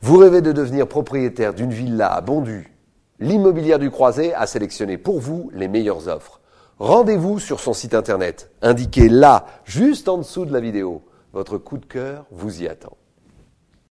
Vous rêvez de devenir propriétaire d'une villa à Bondu L'immobilière du Croisé a sélectionné pour vous les meilleures offres. Rendez-vous sur son site internet, indiqué là, juste en dessous de la vidéo. Votre coup de cœur vous y attend.